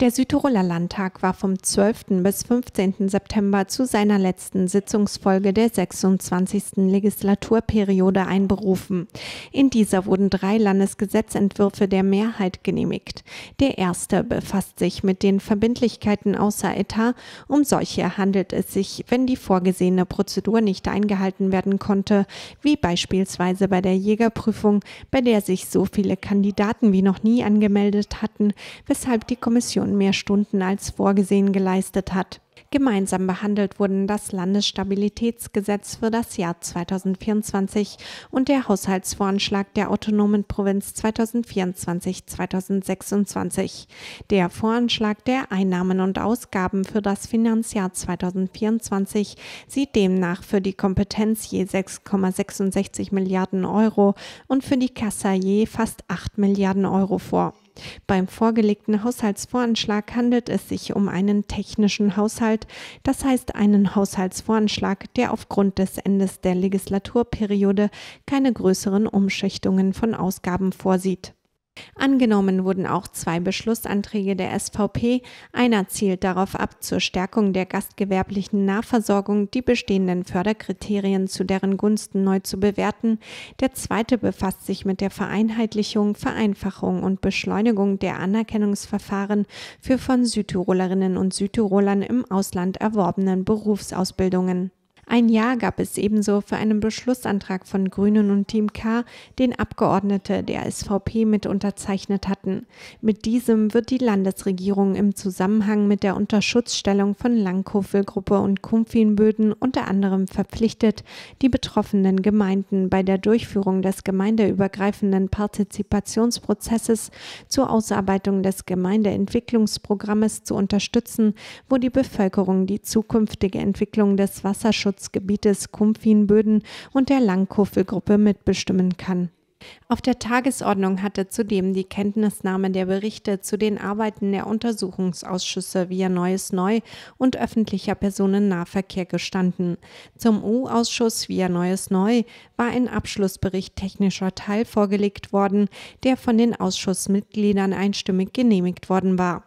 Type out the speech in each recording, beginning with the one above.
Der Südtiroler Landtag war vom 12. bis 15. September zu seiner letzten Sitzungsfolge der 26. Legislaturperiode einberufen. In dieser wurden drei Landesgesetzentwürfe der Mehrheit genehmigt. Der erste befasst sich mit den Verbindlichkeiten außer Etat. Um solche handelt es sich, wenn die vorgesehene Prozedur nicht eingehalten werden konnte, wie beispielsweise bei der Jägerprüfung, bei der sich so viele Kandidaten wie noch nie angemeldet hatten, weshalb die Kommission und mehr Stunden als vorgesehen geleistet hat. Gemeinsam behandelt wurden das Landesstabilitätsgesetz für das Jahr 2024 und der Haushaltsvoranschlag der autonomen Provinz 2024-2026. Der Voranschlag der Einnahmen und Ausgaben für das Finanzjahr 2024 sieht demnach für die Kompetenz je 6,66 Milliarden Euro und für die Kassa je fast 8 Milliarden Euro vor. Beim vorgelegten Haushaltsvoranschlag handelt es sich um einen technischen Haushalt, das heißt einen Haushaltsvoranschlag, der aufgrund des Endes der Legislaturperiode keine größeren Umschichtungen von Ausgaben vorsieht. Angenommen wurden auch zwei Beschlussanträge der SVP. Einer zielt darauf ab, zur Stärkung der gastgewerblichen Nahversorgung die bestehenden Förderkriterien zu deren Gunsten neu zu bewerten. Der zweite befasst sich mit der Vereinheitlichung, Vereinfachung und Beschleunigung der Anerkennungsverfahren für von Südtirolerinnen und Südtirolern im Ausland erworbenen Berufsausbildungen. Ein Jahr gab es ebenso für einen Beschlussantrag von Grünen und Team K, den Abgeordnete der SVP mit unterzeichnet hatten. Mit diesem wird die Landesregierung im Zusammenhang mit der Unterschutzstellung von Langkofelgruppe und Kumpfinböden unter anderem verpflichtet, die betroffenen Gemeinden bei der Durchführung des gemeindeübergreifenden Partizipationsprozesses zur Ausarbeitung des Gemeindeentwicklungsprogrammes zu unterstützen, wo die Bevölkerung die zukünftige Entwicklung des Wasserschutzes Schutzgebietes Kumpfinböden und der Langkoffelgruppe mitbestimmen kann. Auf der Tagesordnung hatte zudem die Kenntnisnahme der Berichte zu den Arbeiten der Untersuchungsausschüsse via Neues Neu und öffentlicher Personennahverkehr gestanden. Zum U-Ausschuss via Neues Neu war ein Abschlussbericht technischer Teil vorgelegt worden, der von den Ausschussmitgliedern einstimmig genehmigt worden war.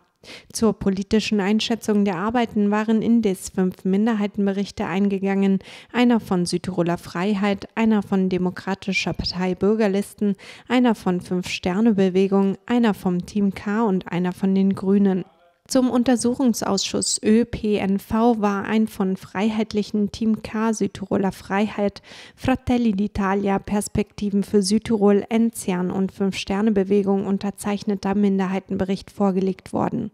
Zur politischen Einschätzung der Arbeiten waren indes fünf Minderheitenberichte eingegangen, einer von Südtiroler Freiheit, einer von Demokratischer Partei Bürgerlisten, einer von Fünf-Sterne-Bewegung, einer vom Team K und einer von den Grünen. Zum Untersuchungsausschuss ÖPNV war ein von freiheitlichen Team K Südtiroler Freiheit, Fratelli d'Italia, Perspektiven für Südtirol, Enzian und Fünf-Sterne-Bewegung unterzeichneter Minderheitenbericht vorgelegt worden.